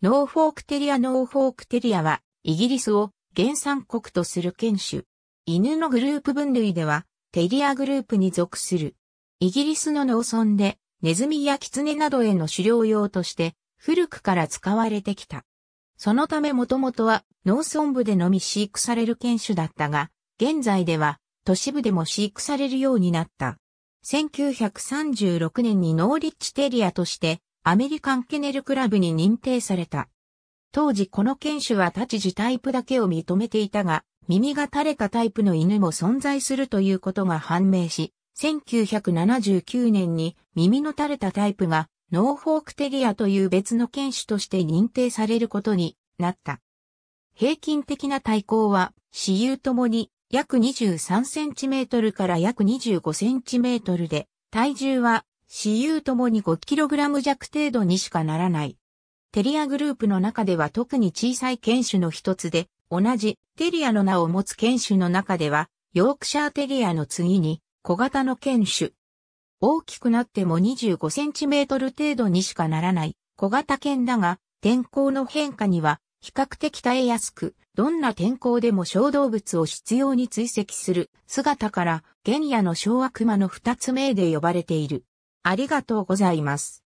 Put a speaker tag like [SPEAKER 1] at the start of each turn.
[SPEAKER 1] ノーフォークテリアノーフォークテリアは、イギリスを原産国とする犬種。犬のグループ分類では、テリアグループに属する。イギリスの農村で、ネズミやキツネなどへの狩猟用として、古くから使われてきた。そのためもともとは、農村部でのみ飼育される犬種だったが、現在では、都市部でも飼育されるようになった。1936年にノーリッチテリアとして、アメリカンケネルクラブに認定された。当時この犬種は立ちタイプだけを認めていたが、耳が垂れたタイプの犬も存在するということが判明し、1979年に耳の垂れたタイプがノーフォークテリアという別の犬種として認定されることになった。平均的な体高は、私有ともに約23センチメートルから約25センチメートルで、体重は私有ともに 5kg 弱程度にしかならない。テリアグループの中では特に小さい犬種の一つで、同じテリアの名を持つ犬種の中では、ヨークシャーテリアの次に小型の犬種。大きくなっても 25cm 程度にしかならない小型犬だが、天候の変化には比較的耐えやすく、どんな天候でも小動物を必要に追跡する姿から、原野の小悪魔の二つ名で呼ばれている。ありがとうございます。